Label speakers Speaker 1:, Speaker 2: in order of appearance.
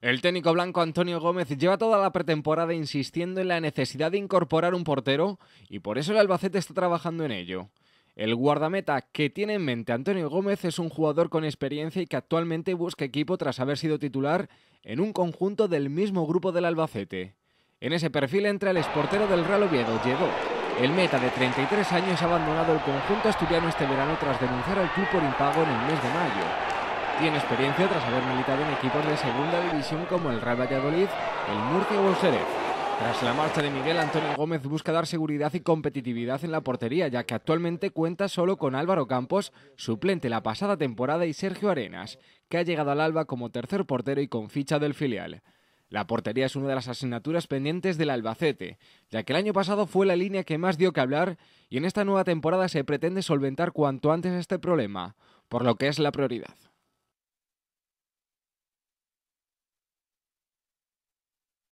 Speaker 1: El técnico blanco Antonio Gómez lleva toda la pretemporada insistiendo en la necesidad de incorporar un portero y por eso el Albacete está trabajando en ello. El guardameta que tiene en mente Antonio Gómez es un jugador con experiencia y que actualmente busca equipo tras haber sido titular en un conjunto del mismo grupo del Albacete. En ese perfil entra el exportero del Real Oviedo, Llegó. El meta de 33 años ha abandonado el conjunto asturiano este verano tras denunciar al club por impago en el mes de mayo. Tiene experiencia tras haber militado en equipos de segunda división como el Real Valladolid, el Murcia o el Tras la marcha de Miguel, Antonio Gómez busca dar seguridad y competitividad en la portería, ya que actualmente cuenta solo con Álvaro Campos, suplente la pasada temporada, y Sergio Arenas, que ha llegado al Alba como tercer portero y con ficha del filial. La portería es una de las asignaturas pendientes del Albacete, ya que el año pasado fue la línea que más dio que hablar y en esta nueva temporada se pretende solventar cuanto antes este problema, por lo que es la prioridad.